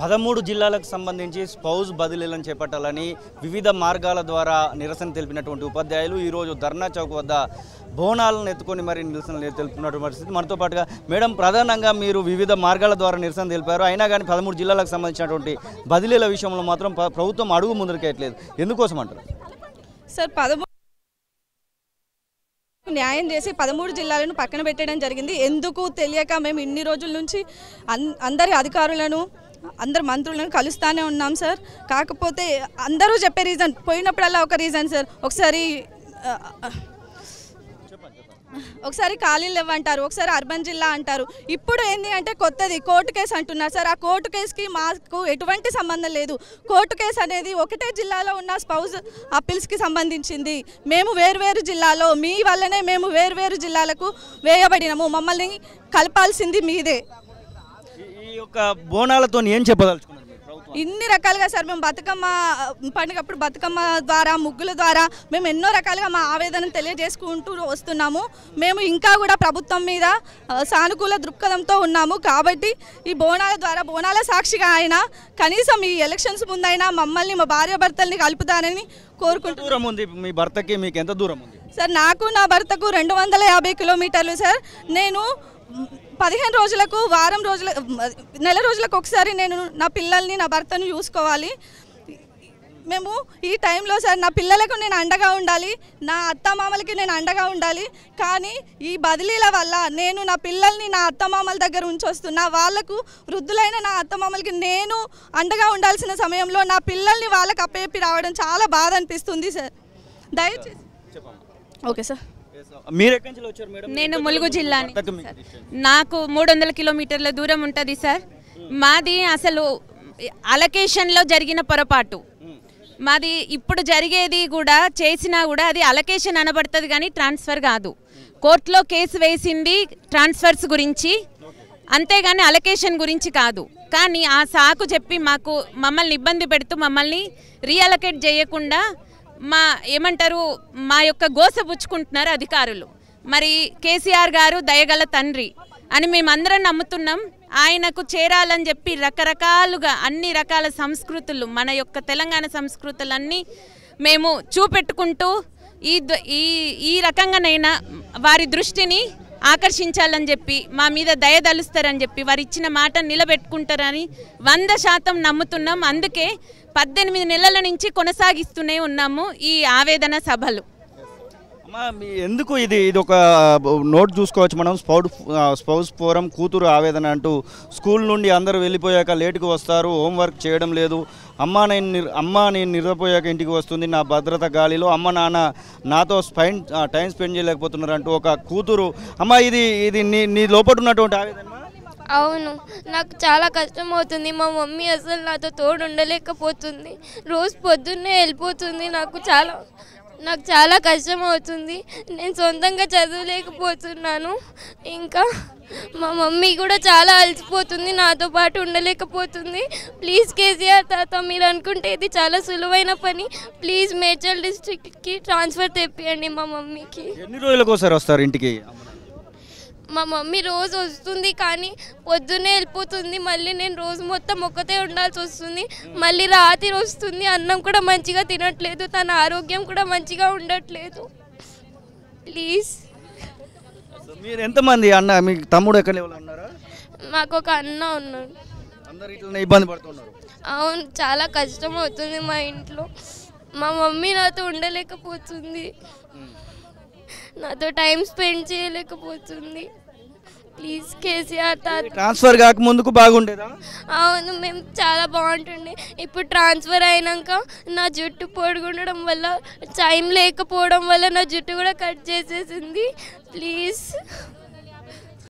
పదమూడు జిల్లాలకు సంబంధించి స్పౌజ్ బదిలీలను చేపట్టాలని వివిధ మార్గాల ద్వారా నిరసన తెలిపినటువంటి ఉపాధ్యాయులు ఈరోజు ధర్నా చౌక్ వద్ద బోనాలను ఎత్తుకొని మరి నిరసన తెలుపుతున్నటువంటి పరిస్థితి మనతో పాటుగా మేడం ప్రధానంగా మీరు వివిధ మార్గాల ద్వారా నిరసన తెలిపారు అయినా కానీ పదమూడు జిల్లాలకు సంబంధించినటువంటి బదిలీల విషయంలో మాత్రం ప్రభుత్వం అడుగు ముందరికేయట్లేదు ఎందుకోసం అంటారు సార్ పదమూడు న్యాయం చేసి పదమూడు జిల్లాలను పక్కన పెట్టడం జరిగింది ఎందుకు తెలియక మేము ఇన్ని రోజుల నుంచి అందరి అధికారులను అందరు మంత్రులను కలుస్తూనే ఉన్నాం సార్ కాకపోతే అందరూ చెప్పే రీజన్ పోయినప్పుడల్లా ఒక రీజన్ సార్ ఒకసారి ఒకసారి ఖాళీలు ఇవ్వంటారు ఒకసారి అర్బన్ జిల్లా అంటారు ఇప్పుడు ఏంటి అంటే కొత్తది కోర్టు కేసు అంటున్నారు సార్ ఆ కోర్టు కేసుకి మాకు ఎటువంటి సంబంధం లేదు కోర్టు కేసు అనేది ఒకటే జిల్లాలో ఉన్న స్పౌజ్ అప్పీల్స్కి సంబంధించింది మేము వేరువేరు జిల్లాలో మీ వల్లనే మేము వేరువేరు జిల్లాలకు వేయబడినాము మమ్మల్ని కలపాల్సింది మీదే యొక్క బోనాలతో ఏం చెప్పదలుచుకున్నారు ఇన్ని రకాలుగా సార్ మేము బతుకమ్మ పండుగప్పుడు బతుకమ్మ ద్వారా ముగ్గుల ద్వారా మేము ఎన్నో రకాలుగా మా ఆవేదన తెలియజేసుకుంటూ వస్తున్నాము మేము ఇంకా కూడా ప్రభుత్వం మీద సానుకూల దృక్పథంతో ఉన్నాము కాబట్టి ఈ బోనాల ద్వారా బోనాల సాక్షిగా ఆయన కనీసం ఈ ఎలక్షన్స్ ముందైనా మమ్మల్ని మా భార్య భర్తల్ని కలుపుతారని కోరుకుంటూ దూరం ఉంది మీ భర్తకి మీకు ఎంత దూరం ఉంది సార్ నాకు నా భర్తకు రెండు వందల యాభై కిలోమీటర్లు సార్ నేను పదిహేను రోజులకు వారం రోజుల నెల రోజులకు ఒకసారి నేను నా పిల్లల్ని నా భర్తను చూసుకోవాలి మేము ఈ టైంలో సార్ నా పిల్లలకు నేను అండగా ఉండాలి నా అత్తమామలకి నేను అండగా ఉండాలి కానీ ఈ బదిలీల వల్ల నేను నా పిల్లల్ని నా అత్తమామల దగ్గర ఉంచొస్తున్నా వాళ్ళకు వృద్ధులైన నా అత్తమామలకి నేను అండగా ఉండాల్సిన సమయంలో నా పిల్లల్ని వాళ్ళకి అప్పేపి రావడం చాలా బాధ అనిపిస్తుంది సార్ దయచేసి ఓకే సార్ నేను ములుగు జిల్లా నాకు మూడు వందల కిలోమీటర్ల దూరం ఉంటుంది సార్ మాది అసలు అలకేషన్లో జరిగిన పొరపాటు మాది ఇప్పుడు జరిగేది కూడా చేసినా కూడా అది అలకేషన్ అనబడుతుంది కానీ ట్రాన్స్ఫర్ కాదు కోర్టులో కేసు వేసింది ట్రాన్స్ఫర్స్ గురించి అంతేగాని అలకేషన్ గురించి కాదు కానీ ఆ సాకు చెప్పి మాకు మమ్మల్ని ఇబ్బంది పెడుతూ మమ్మల్ని రీఅలకేట్ చేయకుండా మా ఏమంటారు మా యొక్క గోస పుచ్చుకుంటున్నారు అధికారులు మరి కేసీఆర్ గారు దయగల తండ్రి అని మేమందరం నమ్ముతున్నాం ఆయనకు చేరాలని చెప్పి రకరకాలుగా అన్ని రకాల సంస్కృతులు మన యొక్క తెలంగాణ సంస్కృతులన్నీ మేము చూపెట్టుకుంటూ ఈ ఈ ఈ రకంగానైనా వారి దృష్టిని ఆకర్షించాలని చెప్పి మా మీద దయ దలుస్తారని చెప్పి వారు ఇచ్చిన మాట నిలబెట్టుకుంటారని వంద శాతం నమ్ముతున్నాం అందుకే పద్దెనిమిది నెలల నుంచి కొనసాగిస్తూనే ఉన్నాము ఈ ఆవేదన సభలు ఎందుకు ఇది ఇది ఒక నోట్ చూసుకోవచ్చు మనం స్పౌడ్ స్పౌస్ ఫోరం కూతురు ఆవేదన అంటూ స్కూల్ నుండి అందరూ వెళ్ళిపోయాక లేటుకు వస్తారు హోంవర్క్ చేయడం లేదు అమ్మ నేను అమ్మ నేను నిద్రపోయాక ఇంటికి వస్తుంది నా భద్రత గాలిలో అమ్మ నాన్న నాతో స్పెండ్ టైం స్పెండ్ చేయలేకపోతున్నారు అంటూ ఒక కూతురు అమ్మ ఇది ఇది నీ నీ లోపల ఉన్నటువంటి ఆవేదన అవును నాకు చాలా కష్టం అవుతుంది మా మమ్మీ అసలు నాతో తోడు ఉండలేకపోతుంది రోజు పొద్దున్నే వెళ్ళిపోతుంది నాకు చాలా నాకు చాలా కష్టం అవుతుంది నేను సొంతంగా చదవలేకపోతున్నాను ఇంకా మా మమ్మీ కూడా చాలా అలసిపోతుంది నాతో పాటు ఉండలేకపోతుంది ప్లీజ్ కేసీఆర్ తాత మీరు అనుకుంటే ఇది చాలా సులువైన పని ప్లీజ్ మేడ్చల్ డిస్ట్రిక్ట్కి ట్రాన్స్ఫర్ తెప్పియండి మా మమ్మీకి ఎన్ని రోజులకు వస్తారు ఇంటికి మా మమ్మీ రోజు వస్తుంది కానీ పొద్దున్నే వెళ్ళిపోతుంది మళ్ళీ నేను రోజు మొత్తం ఒక్కతే ఉండాల్సి వస్తుంది మళ్ళీ రాత్రి వస్తుంది అన్నం కూడా మంచిగా తినట్లేదు తన ఆరోగ్యం కూడా మంచిగా ఉండట్లేదు ప్లీజ్ మీరు ఎంతమంది అన్న మీ తమ్ముడు ఎక్కడ మాకు ఒక అన్న ఉన్నాడు అందరు ఇబ్బంది పడుతున్నారు అవును చాలా కష్టం అవుతుంది మా ఇంట్లో మా మమ్మీ నాతో ఉండలేకపోతుంది నాతో టైం స్పెండ్ చేయలేకపోతుంది ప్లీజ్ కేసీఆర్ ట్రాన్స్ఫర్ కాక ముందుకు బాగుండేదా అవును మేము చాలా బాగుంటుండే ఇప్పుడు ట్రాన్స్ఫర్ అయినాక నా జుట్టు పొడుగుండడం వల్ల టైం లేకపోవడం వల్ల నా జుట్టు కూడా కట్ చేసేసింది ప్లీజ్